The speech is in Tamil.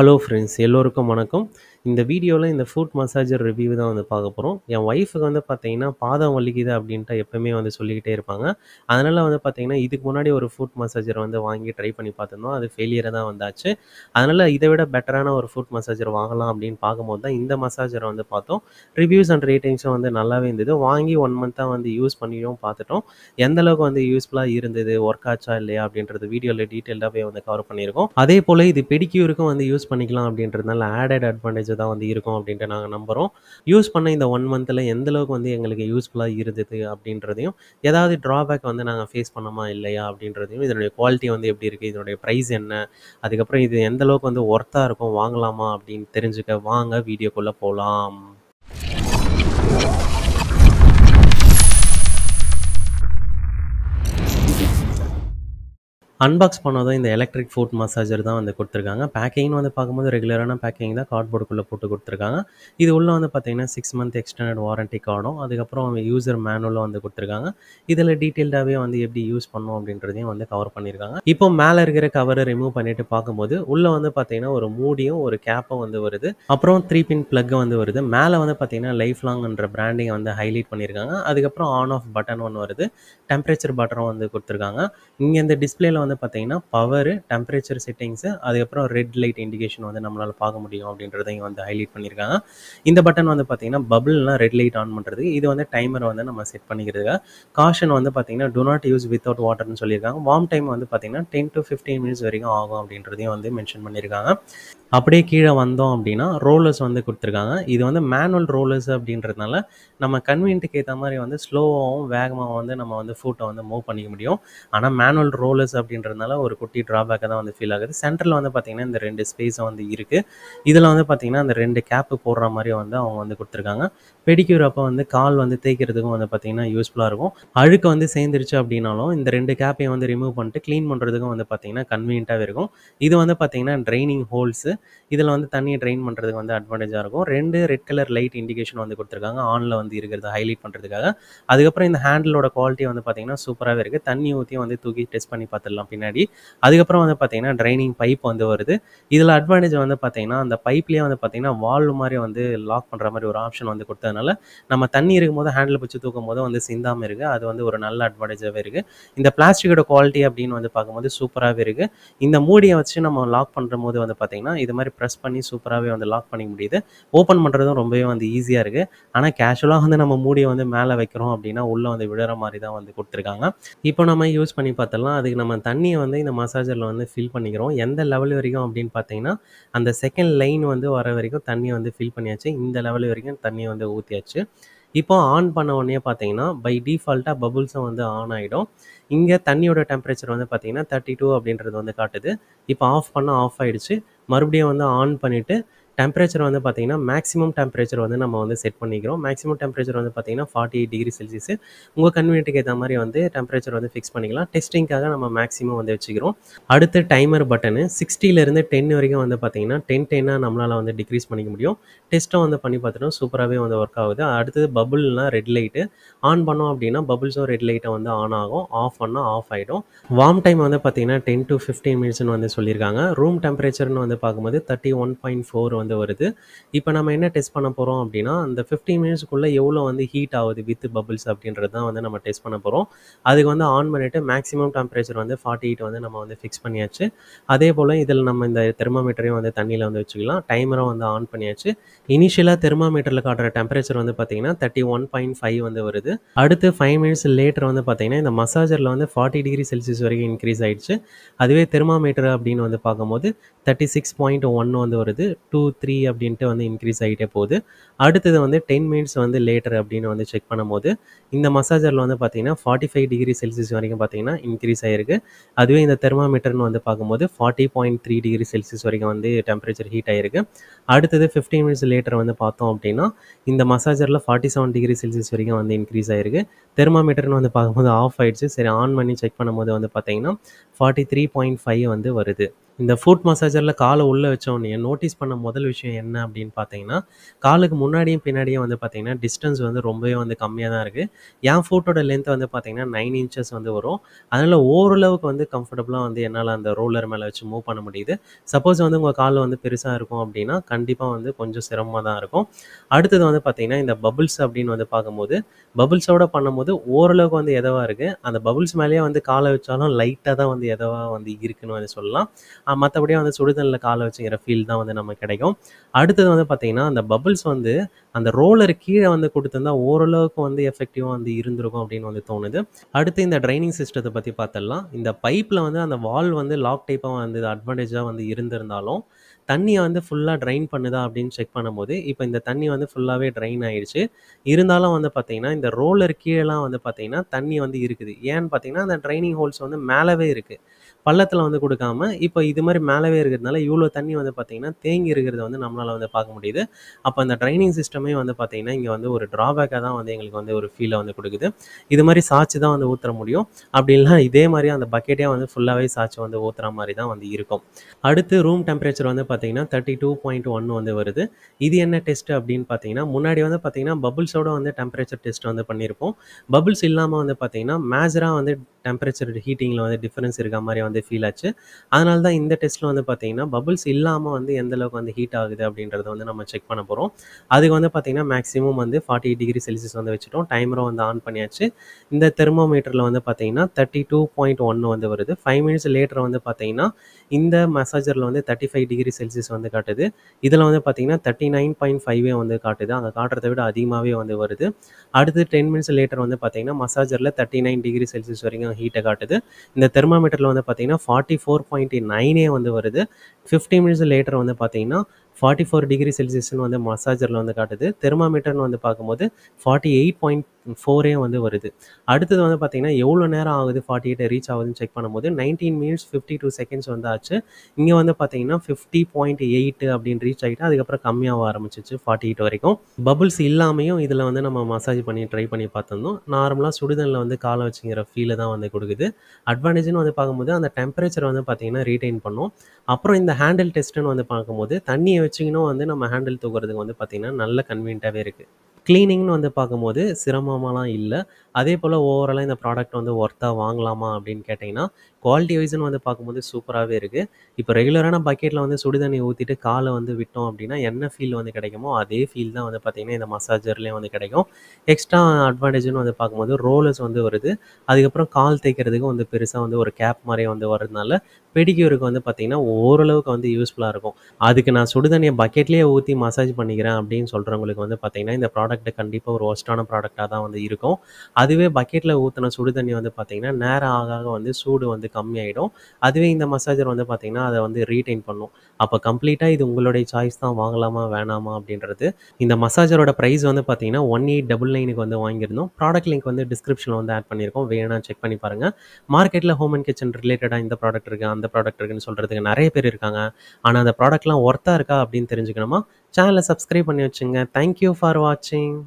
ஹலோ ஃப்ரெண்ட்ஸ் எல்லோருக்கும் வணக்கம் இந்த வீடியோவில் இந்த ஃபுட் மசாஜர் ரிவ்யூ தான் வந்து பார்க்க போகிறோம் என் ஒய்ஃபுக்கு வந்து பார்த்தீங்கன்னா பாதம் வலிக்குது அப்படின்ட்டு எப்பவுமே வந்து சொல்லிக்கிட்டே இருப்பாங்க அதனால் வந்து பார்த்தீங்கன்னா இதுக்கு முன்னாடி ஒரு ஃபுட் மசாஜர் வந்து வாங்கி ட்ரை பண்ணி பார்த்துருந்தோம் அது ஃபெயிலியராக தான் வந்தாச்சு அதனால் இதை விட பெட்டரான ஒரு ஃபுட் மசாஜர் வாங்கலாம் அப்படின்னு பார்க்கும்போது தான் இந்த மசாஜரை வந்து பார்த்தோம் ரிவ்யூஸ் அண்ட் ரேட்டிங்ஸும் வந்து நல்லாவே இருந்தது வாங்கி ஒன் மந்த்தாக வந்து யூஸ் பண்ணியும் பார்த்துட்டோம் எந்தளவுக்கு வந்து யூஸ்ஃபுல்லாக இருந்தது ஒர்க் ஆச்சா இல்லையா அப்படின்றது வீடியோவில் டீட்டெயில்டாகவே வந்து கவர் பண்ணியிருக்கோம் அதே போல் இது பெடிக்யூருக்கும் வந்து யூஸ் பண்ணிக்கலாம் அப்படின்றதுனால ஆடட் அட்வான்டேஜ் தான் வந்து இருக்கும் அப்படின்ட்டு நாங்கள் நம்புகிறோம் யூஸ் பண்ண இந்த ஒன் மந்தில் எந்தளவுக்கு வந்து எங்களுக்கு யூஸ்ஃபுல்லாக இருந்தது அப்படின்றதையும் ஏதாவது ட்ராபேக் வந்து நாங்கள் ஃபேஸ் பண்ணோமா இல்லையா அப்படின்றதையும் இதனுடைய குவாலிட்டி வந்து எப்படி இருக்குது இதனுடைய ப்ரைஸ் என்ன அதுக்கப்புறம் இது எந்தளவுக்கு வந்து ஒர்த்தாக இருக்கும் வாங்கலாமா அப்படின்னு தெரிஞ்சுக்க வாங்க வீடியோக்குள்ளே போகலாம் அன்பாக்ஸ் பண்ணதும் இந்த எலக்ட்ரிக் ஃபுட் மசாஜர் தான் வந்து கொடுத்துருக்காங்க பேக்கிங்னு வந்து பார்க்கும்போது ரெகுலரான பேக்கிங் தான் கார்ட்போர்டுக்குள்ளே போட்டு கொடுத்துருக்காங்க இது உள்ளே வந்து பார்த்திங்கன்னா சிக்ஸ் மந்த் எக்ஸ்டெண்டட் வாரண்ட்டி கார்டும் அதுக்கப்புறம் யூசர் மேனுவலும் வந்து கொடுத்துருக்காங்க இதில் டீட்டெயில்டாகவே வந்து எப்படி யூஸ் பண்ணும் அப்படின்றதையும் வந்து கவர் பண்ணியிருக்காங்க இப்போ மேலே இருக்கிற கவரை ரிமூவ் பண்ணிட்டு பார்க்கும்போது உள்ளே வந்து பார்த்திங்கன்னா ஒரு மூடியும் ஒரு கேப்பும் வந்து வருது அப்புறம் த்ரீ பின் பிளக் வந்து வருது மேலே வந்து பார்த்திங்கன்னா லைஃப் லாங்ன்ற பிராண்டிங்கை வந்து ஹைலைட் பண்ணியிருக்காங்க அதுக்கப்புறம் ஆன் ஆஃப் பட்டன் ஒன்று வருது டெம்பரேச்சர் பட்டனும் வந்து கொடுத்துருக்காங்க இங்கே இந்த டிஸ்பிளேல வந்து வந்து பார்த்தீங்கன்னா பவரு டெம்பரேச்சர் செட்டிங்ஸு அதுக்கப்புறம் ரெட் லைட் இண்டிகேஷன் வந்து நம்மளால் பார்க்க முடியும் அப்படின்றத இங்கே வந்து ஹைலைட் பண்ணியிருக்காங்க இந்த பட்டன் வந்து பார்த்தீங்கன்னா பபிள்லாம் ரெட் லைட் ஆன் பண்ணுறது இது வந்து டைமர் வந்து நம்ம செட் பண்ணிக்கிறதுக்கு காஷன் வந்து பார்த்தீங்கன்னா டோ நாட் யூஸ் வித்தவுட் வாட்டர்னு சொல்லியிருக்காங்க வார்ம் டைம் வந்து பார்த்தீங்கன்னா டென் டு ஃபிஃப்டீன் மினிட்ஸ் வரைக்கும் ஆகும் அப்படின்றதையும் வந்து மென்ஷன் பண்ணியிருக்காங்க அப்படியே கீழே வந்தோம் அப்படின்னா ரோலர்ஸ் வந்து கொடுத்துருக்காங்க இது வந்து மேனுவல் ரோலர்ஸ் அப்படின்றதுனால நம்ம கன்வீனியன்ட்டுக்கு ஏற்ற மாதிரி வந்து ஸ்லோவாகவும் வேகமாக வந்து நம்ம வந்து ஃபோட்டோ வந்து மூவ் பண்ணிக்க முடியும் ஆனால் மேனுவல் ரோலர்ஸ் அப்படின்றதுனால ஒரு குட்டி ட்ராபேக்காக தான் வந்து ஃபீல் ஆகுது சென்டரில் வந்து பார்த்திங்கன்னா இந்த ரெண்டு ஸ்பேஸும் வந்து இருக்குது இதில் வந்து பார்த்திங்கன்னா அந்த ரெண்டு கேப்பு போடுற மாதிரி வந்து அவங்க வந்து கொடுத்துருக்காங்க பெடிக்கூர் அப்போ வந்து கால் வந்து தேய்க்கிறதுக்கும் வந்து பார்த்திங்கன்னா யூஸ்ஃபுல்லாக இருக்கும் அழுக்கு வந்து சேர்ந்துருச்சு அப்படின்னாலும் இந்த ரெண்டு கேப்பையும் வந்து ரிமூவ் பண்ணிட்டு க்ளீன் பண்ணுறதுக்கும் வந்து பார்த்திங்கன்னா கன்வீனியன்ட்டாகவே இருக்கும் இது வந்து பார்த்திங்கன்னா ட்ரைனிங் ஹோல்ஸு இதில் வந்து தண்ணியை ட்ரெயின் பண்ணுறதுக்கு வந்து அட்வான்டேஜாக இருக்கும் ரெண்டு ரெட் கலர் லைட் இண்டிகேஷன் வந்து கொடுத்துருக்காங்க ஆனில் வந்து இருக்கிறத ஹைலைட் பண்ணுறதுக்காக அதுக்கப்புறம் இந்த ஹேண்டிலோட குவாலிட்டி வந்து பார்த்திங்கன்னா சூப்பராகவே இருக்குது தண்ணி ஊற்றியும் வந்து தூக்கி டெஸ்ட் பண்ணி பார்த்துடலாம் பின்னாடி அதுக்கப்புறம் வந்து பார்த்திங்கன்னா ட்ரைனிங் பைப் வந்து வருது இதில் அட்வான்டேஜ் வந்து பார்த்திங்கன்னா அந்த பைப்லேயே வந்து பார்த்திங்கன்னா வால்வ் மாதிரி வந்து லாக் பண்ணுற மாதிரி ஒரு ஆப்ஷன் வந்து கொடுத்ததுனால நம்ம தண்ணி இருக்கும்போது ஹேண்டில் பிடிச்சி தூக்கும் போது வந்து சிந்தாமல் இருக்குது அது வந்து ஒரு நல்ல அட்வான்டேஜாகவே இருக்குது இந்த பிளாஸ்டிக்கோட குவாலிட்டி அப்படின்னு வந்து பார்க்கும்போது சூப்பராகவே இருக்குது இந்த மூடியை வச்சு நம்ம லாக் பண்ணுற போது வந்து பார்த்திங்கன்னா இது மாதிரி ப்ரெஸ் பண்ணி சூப்பராகவே வந்து லாக் பண்ணிக்க முடியுது ஓப்பன் பண்ணுறதும் ரொம்பவே வந்து ஈஸியாக இருக்குது ஆனால் கேஷுவலாக வந்து நம்ம மூடியை வந்து மேலே வைக்கிறோம் அப்படின்னா உள்ளே வந்து விழுற மாதிரி தான் வந்து கொடுத்துருக்காங்க இப்போ நம்ம யூஸ் பண்ணி பார்த்தலாம் அதுக்கு நம்ம தண்ணியை வந்து இந்த மசாஜரில் வந்து ஃபில் பண்ணிக்கிறோம் எந்த லெவல் வரைக்கும் அப்படின்னு பார்த்தீங்கன்னா அந்த செகண்ட் லைன் வந்து வர வரைக்கும் தண்ணியை வந்து ஃபில் பண்ணியாச்சு இந்த லெவல் வரைக்கும் தண்ணியை வந்து ஊற்றியாச்சு இப்போ ஆன் பண்ண உடனே பார்த்தீங்கன்னா பை டிஃபால்ட்டாக பபுள்ஸும் வந்து ஆன் ஆகிடும் இங்கே தண்ணியோட டெம்பரேச்சர் வந்து பார்த்தீங்கன்னா தேர்ட்டி டூ அப்படின்றது வந்து காட்டுது இப்போ ஆஃப் பண்ணால் ஆஃப் ஆகிடுச்சு மறுபடியும் வந்து ஆன் பண்ணிவிட்டு டெம்பரேச்சர் வந்து பார்த்திங்கன்னா மேக்ஸிமம் டெம்பரேச்சர் வந்து நம்ம வந்து செட் பண்ணிக்கிறோம் மேக்ஸிமம் டெம்பரேச்சர் வந்து பார்த்திங்கன்னா ஃபார்ட்டி டிகிரி செல்சியஸ் உங்கள் கன்வீனியன்ட்டுக்கு ஏற்ற மாதிரி வந்து டெம்பரேச்சர் வந்து ஃபிக்ஸ் பண்ணிக்கலாம் டெஸ்டிங்காக நம்ம மேக்ஸிமம் வந்து வச்சுக்கிறோம் அடுத்து டைமர் பட்டனு சிக்ஸ்டிலேருந்து டென் வரைக்கும் வந்து பார்த்திங்கன்னா டென் டென்னாக நம்மளால் வந்து டிக்ரீஸ் பண்ணிக்க முடியும் டெஸ்ட்டும் வந்து பண்ணி பார்த்துட்டோம் சூப்பராகவே வந்து ஒர்க் ஆகுது அடுத்தது பபுள்னா ரெட் லைட்டு ஆன் பண்ணோம் அப்படின்னா பபுள்ஸும் ரெட் லைட்டை வந்து ஆன் ஆகும் ஆஃப் பண்ணால் ஆஃப் ஆகிடும் வார்ம் டைம் வந்து பார்த்திங்கன்னா டென் டு ஃபிஃப்டீன் மினிட்ஸ்னு வந்து சொல்லியிருக்காங்க ரூம் டெம்பரேச்சர்னு வந்து பார்க்கும்போது தேர்ட்டி ஒன் பாயிண்ட் ஃபோர் வந்து வந்து வருது இப்போ நம்ம என்ன டெஸ்ட் பண்ண போகிறோம் அப்படின்னா அந்த ஃபிஃப்டீன் மினிட்ஸ்க்குள்ளே எவ்வளோ வந்து ஹீட் ஆகுது வித் பபிள்ஸ் அப்படின்றது தான் வந்து நம்ம டெஸ்ட் பண்ண போகிறோம் அதுக்கு வந்து ஆன் பண்ணிவிட்டு மேக்ஸிமம் டெம்பரேச்சர் வந்து ஃபார்ட்டி எயிட் வந்து நம்ம வந்து ஃபிக்ஸ் பண்ணியாச்சு அதே போல் இதில் நம்ம இந்த தெர்மோமீட்டரையும் வந்து தண்ணியில் வந்து வச்சுக்கலாம் டைமரும் வந்து ஆன் பண்ணியாச்சு இனிஷியலாக தெர்மோமீட்டரில் காட்டுற டெம்பரேச்சர் வந்து பார்த்தீங்கன்னா தேர்ட்டி ஒன் பாயிண்ட் ஃபைவ் வந்து வருது அடுத்து ஃபைவ் மினிட்ஸ் லேட்டர் வந்து பார்த்தீங்கன்னா இந்த மசாஜரில் வந்து ஃபார்ட்டி டிகிரி செல்சியஸ் வரைக்கும் இன்க்ரீஸ் ஆயிடுச்சு அதுவே தெர்மாமீட்டர் அப்படின்னு வந்து பார்க்கும்போது தேர்ட்டி சிக்ஸ் பாயிண்ட் ஒன் வந்து வருது டூ த்ரீ அப்படின்ட்டு வந்து இன்க்ரீஸ் ஆகிட்டே போகுது அடுத்தது வந்து டென் மினிட்ஸ் வந்து லேட்டர் அப்படின்னு வந்து செக் பண்ணும்போது இந்த மசாஜரில் வந்து பார்த்தீங்கன்னா ஃபார்ட்டி ஃபைவ் டிகிரி செல்சியஸ் வரைக்கும் பார்த்தீங்கன்னா இன்க்ரீஸ் ஆகிருக்கு அதுவே இந்த தெர்மாமீட்டர்னு வந்து பார்க்கும்போது forty point three degree Celsius வரைக்கும் வந்து டெம்பரேச்சர் ஹீட் ஆகிருக்கு அடுத்தது ஃபிஃப்டீன் மினிட்ஸ் லேட்டர் வந்து பார்த்தோம் அப்படின்னா இந்த மசாஜரில் ஃபார்ட்டி செவன் டிகிரி செல்சியஸ் வரைக்கும் வந்து இன்க்ரீஸ் ஆகிருக்கு தெர்மாமீட்டர்னு வந்து பார்க்கும்போது ஆஃப் ஆயிடுச்சு சரி ஆன் பண்ணி செக் பண்ணும்போது வந்து பார்த்தீங்கன்னா ஃபார்ட்டி த்ரீ பாயிண்ட் ஃபைவ் வந்து வருது இந்த ஃபுட் மசாஜரில் காலை உள்ளே வச்சோன்னே நோட்டீஸ் பண்ண முதல் விஷயம் என்ன அப்படின்னு பார்த்தீங்கன்னா காலுக்கு முன்னாடியும் பின்னாடியும் வந்து பார்த்தீங்கன்னா டிஸ்டன்ஸ் வந்து ரொம்பவே வந்து கம்மியாக தான் இருக்குது என் ஃபோட்டோட லென்த் வந்து பார்த்தீங்கன்னா நைன் இன்ச்சஸ் வந்து வரும் அதனால் ஓரளவுக்கு வந்து கம்ஃபர்டபுளாக வந்து என்னால் அந்த ரோலர் மேலே வச்சு மூவ் பண்ண முடியுது சப்போஸ் வந்து உங்கள் கால் வந்து பெருசாக இருக்கும் அப்படின்னா கண்டிப்பாக வந்து கொஞ்சம் சிரமமாக தான் இருக்கும் அடுத்தது வந்து பார்த்தீங்கன்னா இந்த பபுள்ஸ் அப்படின்னு வந்து பார்க்கும்போது பபுள்ஸோட பண்ணும்போது ஓரளவுக்கு வந்து எதவாக இருக்குது அந்த பபுள்ஸ் மேலேயே வந்து காலை வச்சாலும் லைட்டாக தான் வந்து எதவாக வந்து இருக்குன்னு வந்து சொல்லலாம் மற்றபடியே வந்து சுடுதலில் காலை வச்சுக்கிற ஃபீல் தான் வந்து நமக்கு கிடைக்கும் அடுத்தது வந்து பார்த்தீங்கன்னா அந்த பபுள்ஸ் வந்து அந்த ரோலர் கீழே வந்து கொடுத்துருந்தா ஓரளவுக்கு வந்து எஃபெக்டிவாக வந்து இருந்திருக்கும் அப்படின்னு வந்து தோணுது அடுத்து இந்த ட்ரைனிங் சிஸ்டத்தை பற்றி பார்த்தலாம் இந்த பைப்பில் வந்து அந்த வால் வந்து லாக் டைப்பாக வந்து அட்வான்டேஜாக வந்து இருந்திருந்தாலும் தண்ணியை வந்து ஃபுல்லாக ட்ரைன் பண்ணுதா அப்படின்னு செக் பண்ணும்போது இப்போ இந்த தண்ணி வந்து ஃபுல்லாகவே ட்ரைன் ஆகிடுச்சு இருந்தாலும் வந்து பார்த்திங்கன்னா இந்த ரோலர் கீழெலாம் வந்து பார்த்திங்கன்னா தண்ணி வந்து இருக்குது ஏன்னு பார்த்தீங்கன்னா அந்த ட்ரைனிங் ஹோல்ஸ் வந்து மேலவே இருக்குது பள்ளத்தில் வந்து கொடுக்காம இப்போ இது மாதிரி மேலவே இருக்கிறதுனால இவ்வளோ தண்ணி வந்து பார்த்திங்கன்னா தேங்கி இருக்கிறத வந்து நம்மளால் வந்து பார்க்க முடியுது அப்போ அந்த ட்ரைனிங் சிஸ்டமே வந்து பார்த்திங்கன்னா இங்கே வந்து ஒரு ட்ராபேக்காக தான் வந்து எங்களுக்கு வந்து ஒரு ஃபீலை வந்து கொடுக்குது இது மாதிரி சாச்சு தான் வந்து ஊற்ற முடியும் அப்படின்னா இதே மாதிரி அந்த பக்கெட்டே வந்து ஃபுல்லாகவே சாச்சு வந்து ஊற்றுற மாதிரி தான் வந்து இருக்கும் அடுத்து ரூம் டெம்பரேச்சர் வந்து பார்த்தீங்கன்னா தேர்ட்டி டூ பாயிண்ட் ஒன் வந்து வருது இது என்ன டெஸ்ட் அப்படின்னு பார்த்தீங்கன்னா முன்னாடி வந்து பார்த்தீங்கன்னா பபுள்ஸோட வந்து டெம்பரேச்சர் டெஸ்ட் வந்து பண்ணியிருப்போம் பபுள்ஸ் இல்லாமல் வந்து பார்த்தீங்கன்னா மேஜராக வந்து டெம்பரேச்சர் ஹீட்டிங்கில் வந்து டிஃப்ரென்ஸ் இருக்க மாதிரி வந்து ஃபீல் ஆச்சு அதனால தான் இந்த டெஸ்ட்டில் வந்து பார்த்தீங்கன்னா பபுள்ஸ் இல்லாமல் வந்து எந்த அளவுக்கு வந்து ஹீட் ஆகுது அப்படின்றத வந்து நம்ம செக் பண்ண போகிறோம் அதுக்கு வந்து பார்த்தீங்கன்னா மேக்ஸிமம் வந்து ஃபார்ட்டி டிகிரி செல்சியஸ் வந்து வச்சுட்டோம் டைமரும் வந்து ஆன் பண்ணியாச்சு இந்த தெர்மோமீட்டரில் வந்து பார்த்தீங்கன்னா தேர்ட்டி டூ பாயிண்ட் ஒன்று வந்து வருது ஃபைவ் மினிட்ஸ் லேட்டர் வந்து பார்த்தீங்கன்னா இந்த மசாஜரில் வந்து தேர்ட்டி ஃபைவ் டிகிரி செல்சியஸ் வந்து காட்டுது இதில் வந்து பார்த்தீங்கன்னா தேர்ட்டி நைன் பாயிண்ட் ஃபைவே வந்து காட்டுது அங்கே காட்டுறதை விட அதிகமாகவே வந்து வருது அடுத்து டென் மினிட்ஸ் லேட்டர் வந்து பார்த்தீங்கன்னா மசாஜரில் தேர்ட்டி நைன் டிகிரி செல்சியஸ் வரைக்கும் ஹீட்டை காட்டுது இந்த தெர்மாமீட்டரில் வந்து பார்த்தீங்கன்னா ஃபார்ட்டி ஃபோர் பாயிண்ட் நைனே வந்து வருது ஃபிஃப்டி மினிட்ஸ் லேட்டர் வந்து பார்த்தீங்கன்னா ஃபார்ட்டி ஃபோர் டிகிரி செல்சியஸ்னு வந்து மசாஜரில் வந்து காட்டுது தெர்மாமீட்டர்னு வந்து பார்க்கும்போது ஃபார்ட்டி எயிட் பாயிண்ட் ஃபோரே வந்து வருது அடுத்தது வந்து பார்த்தீங்கன்னா எவ்வளோ நேரம் ஆகுது ஃபார்ட்டி எயிட் ரீச் ஆகுதுன்னு செக் பண்ணும்போது nineteen minutes fifty two seconds வந்தாச்சு இங்கே வந்து பார்த்தீங்கன்னா ஃபிஃப்டி பாயிண்ட் எயிட் அப்படின்னு ரீச் ஆகிட்டு அதுக்கப்புறம் கம்மியாக ஆரம்பிச்சிச்சு ஃபார்ட்டி எயிட் வரைக்கும் பபுள்ஸ் இல்லாமையும் இதில் வந்து நம்ம மசாஜ் பண்ணி ட்ரை பண்ணி பார்த்துருந்தோம் நார்மலாக சுடுதலில் வந்து காலை வச்சுங்கிற ஃபீலை தான் வந்து கொடுக்குது அட்வான்டேஜ்னு வந்து பார்க்கும்போது அந்த டெம்பரேச்சர் வந்து பார்த்தீங்கன்னா ரீட்டைன் பண்ணும் அப்புறம் இந்த ஹேண்டில் டெஸ்ட்டுன்னு வந்து பார்க்கும்போது தண்ணியை வச்சிங்கன்னா வந்து நம்ம ஹேண்டில் தூக்குறதுக்கு வந்து பார்த்திங்கன்னா நல்ல கன்வீனியண்ட்டாகவே இருக்குது க்ளீனிங்னு வந்து பார்க்கும்போது சிரமமெல்லாம் இல்லை அதே போல் ஓவராலாக இந்த ப்ராடக்ட் வந்து ஒர்த்தாக வாங்கலாமா அப்படின்னு கேட்டிங்கன்னா குவாலிட்டி வைஸ்னு வந்து பார்க்கும்போது சூப்பராகவே இருக்குது இப்போ ரெகுலரான பக்கெட்டில் வந்து சுடு தண்ணி ஊற்றிட்டு காலை வந்து விட்டோம் அப்படின்னா என்ன ஃபீல் வந்து கிடைக்குமோ அதே ஃபீல் தான் வந்து பார்த்திங்கன்னா இந்த மசாஜர்லேயும் வந்து கிடைக்கும் எக்ஸ்ட்ரா அட்வான்டேஜ்னு வந்து பார்க்கும்போது ரோலர்ஸ் வந்து வருது அதுக்கப்புறம் கால் தைக்கிறதுக்கு வந்து பெருசாக வந்து ஒரு கேப் மாதிரி வந்து வர்றதுனால பெடிக்கியூருக்கு வந்து பார்த்திங்கன்னா ஓரளவுக்கு வந்து யூஸ்ஃபுல்லாக இருக்கும் அதுக்கு நான் சுடு தண்ணியை பக்கெட்லேயே ஊற்றி மசாஜ் பண்ணிக்கிறேன் அப்படின்னு சொல்கிறவங்களுக்கு வந்து பார்த்திங்கன்னா இந்த ப்ராடக்ட்டு கண்டிப்பாக ஒரு ஒஸ்டான ப்ராடக்டாக தான் வந்து இருக்கும் அதுவே பக்கெட்டில் ஊற்றின சுடு தண்ணி வந்து பார்த்திங்கன்னா நேரம் ஆக வந்து சூடு வந்து வந்து கம்மியாயிடும் அதுவே இந்த மசாஜர் வந்து பார்த்தீங்கன்னா அதை வந்து ரீடைன் பண்ணும் அப்போ கம்ப்ளீட்டாக இது உங்களுடைய சாய்ஸ் தான் வாங்கலாமா வேணாமா அப்படின்றது இந்த மசாஜரோட ப்ரைஸ் வந்து பார்த்தீங்கன்னா ஒன் எயிட் டபுள் நைனுக்கு வந்து வாங்கியிருந்தோம் ப்ராடக்ட் லிங்க் வந்து டிஸ்கிரிப்ஷனில் வந்து ஆட் பண்ணியிருக்கோம் வேணா செக் பண்ணி பாருங்கள் மார்க்கெட்டில் ஹோம் அண்ட் கிச்சன் ரிலேட்டடாக இந்த ப்ராடக்ட் இருக்குது அந்த ப்ராடக்ட் இருக்குன்னு சொல்கிறதுக்கு நிறைய பேர் இருக்காங்க ஆனால் அந்த ப்ராடக்ட்லாம் ஒர்த்தாக இருக்கா அப்படின்னு தெரிஞ்சுக்கணுமா சேனலை சப்ஸ்கிரைப் பண்ணி வச்சுங்க தேங்க்யூ ஃபார் வாட்சிங்